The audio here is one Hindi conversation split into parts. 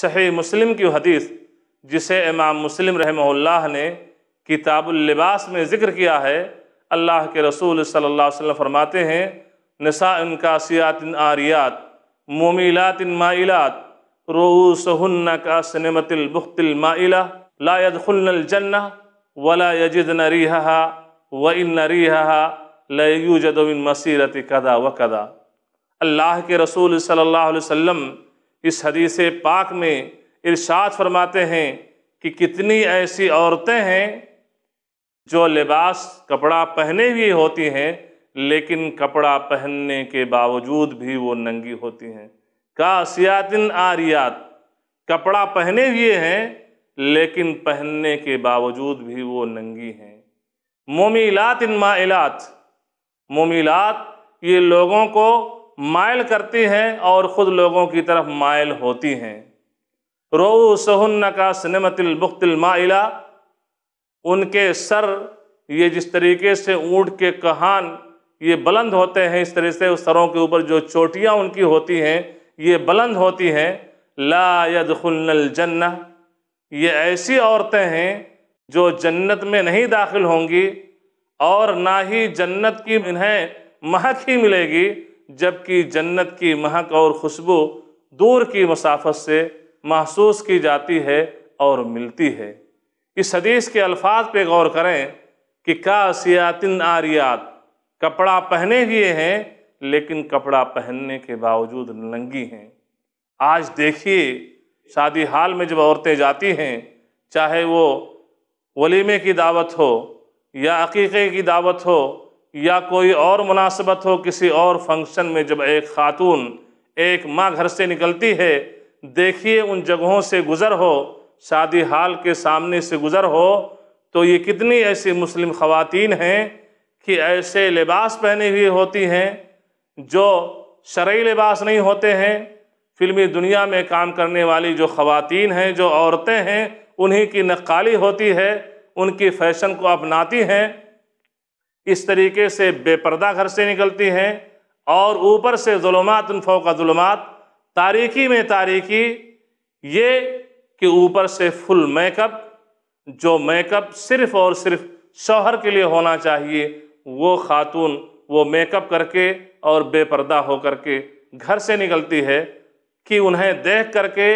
सही मुस्लिम की हदीस जिसे इमाम मुस्लिम रहमल्ला ने किताबुल्लिबास में ज़िक्र किया है अल्लाह के रसूल सल्लल्लाहु अलैहि वसल्लम फरमाते हैं नसा कासियात आरियात मोमिलात माइलात रोसहन का सनमतिलबुख्तिलमाइला लायदुल्जन्ना वला यजिद रिहा व इन नरीहा लयूजदिन मसीरत कदा व कदा अल्लाह के रसूल सल्लल्लाहु अलैहि वसल्लम इस हदीस पाक में इरशाद फरमाते हैं कि कितनी ऐसी औरतें हैं जो लिबास कपड़ा पहने हुए होती हैं लेकिन कपड़ा पहनने के बावजूद भी वो नंगी होती हैं सियातिन आरियात कपड़ा पहने हुए हैं लेकिन पहनने के बावजूद भी वो नंगी हैं मोमिलात इन माइलात मोमिलात ये लोगों को मायल करती हैं और ख़ुद लोगों की तरफ मायल होती हैं रोऊ सहन्न का सिनेमतिल उनके सर ये जिस तरीके से ऊँट के कहान ये बुलंद होते हैं इस तरह से उस सरों के ऊपर जो चोटियाँ उनकी होती हैं ये बुलंद होती हैं ला यदुल जन्ना ये ऐसी औरतें हैं जो जन्नत में नहीं दाखिल होंगी और ना ही जन्नत की इन्हें महक ही मिलेगी जबकि जन्नत की महक और खुशबू दूर की मसाफत से महसूस की जाती है और मिलती है इस हदीस के अल्फाज पे गौर करें कि का सियातिन आरियात कपड़ा पहने हुए हैं लेकिन कपड़ा पहनने के बावजूद नंगी हैं आज देखिए शादी हाल में जब औरतें जाती हैं चाहे वो वलीमे की दावत हो या अकीक़े की दावत हो या कोई और मुनासिबत हो किसी और फंक्शन में जब एक खातून एक माँ घर से निकलती है देखिए उन जगहों से गुज़र हो शादी हाल के सामने से गुज़र हो तो ये कितनी ऐसी मुस्लिम ख़वातीन हैं कि ऐसे लिबास पहने हुए होती हैं जो शर्य लिबास नहीं होते हैं फिल्मी दुनिया में काम करने वाली जो ख़वातीन हैं जो औरतें हैं उन्हीं की नक्काली होती है उनकी फ़ैशन को अपनाती हैं इस तरीके से बेपर्दा घर से निकलती हैं और ऊपर से जुलमात फ़ोका जुलमात तारीकी में तारीकी ये कि ऊपर से फुल मेकअप जो मेकअप सिर्फ़ और सिर्फ शौहर के लिए होना चाहिए वो खातून वो मेकअप करके और बेपर्दा हो करके घर से निकलती है कि उन्हें देख करके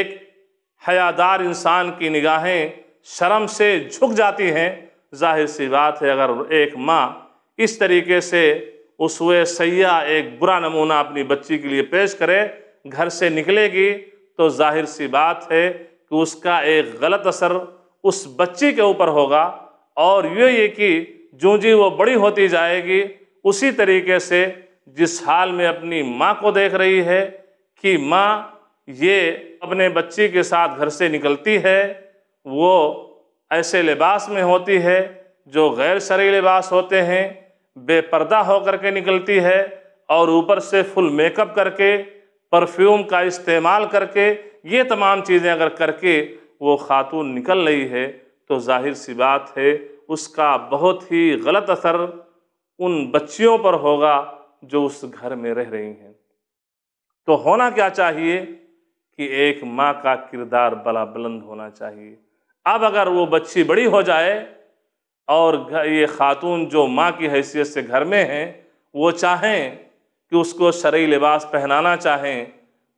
एक हयादार इंसान की निगाहें शर्म से झुक जाती हैं जाहिर सी बात है अगर एक माँ इस तरीके से उसवे सयाह एक बुरा नमूना अपनी बच्ची के लिए पेश करे घर से निकलेगी तो जाहिर सी बात है कि उसका एक गलत असर उस बच्ची के ऊपर होगा और ये ये कि जो जी वो बड़ी होती जाएगी उसी तरीके से जिस हाल में अपनी माँ को देख रही है कि माँ ये अपने बच्ची के साथ घर से निकलती है वो ऐसे लिबास में होती है जो गैर शरी लिबास होते हैं बेपर्दा होकर के निकलती है और ऊपर से फुल मेकअप करके परफ्यूम का इस्तेमाल करके ये तमाम चीज़ें अगर करके वो खातून निकल रही है तो जाहिर सी बात है उसका बहुत ही गलत असर उन बच्चियों पर होगा जो उस घर में रह रही हैं तो होना क्या चाहिए कि एक माँ का किरदार बला बुलंद होना चाहिए अब अगर वो बच्ची बड़ी हो जाए और ये खातून जो माँ की हैसियत से घर में हैं वो चाहें कि उसको शर्य लिबास पहनाना चाहें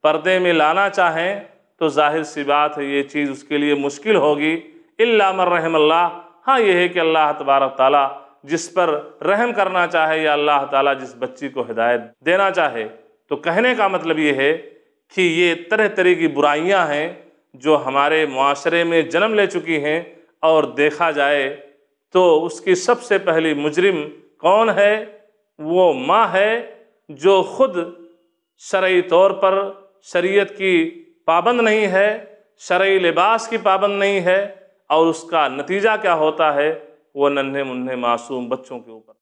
पर्दे में लाना चाहें तो जाहिर सी बात है ये चीज़ उसके लिए मुश्किल होगी इलामर रहमल्ला हाँ ये है कि अल्लाह तबारक ताली जिस पर रहम करना चाहे या अल्लाह ताला जिस बच्ची को हिदायत देना चाहे तो कहने का मतलब ये है कि ये तरह तरह की बुराइयाँ हैं जो हमारे माशरे में जन्म ले चुकी हैं और देखा जाए तो उसकी सबसे पहली मुजरिम कौन है वो माँ है जो खुद शर्य तौर पर शरीयत की पाबंद नहीं है शर्य लिबास की पाबंद नहीं है और उसका नतीजा क्या होता है वो नन्हे मुन्ने मासूम बच्चों के ऊपर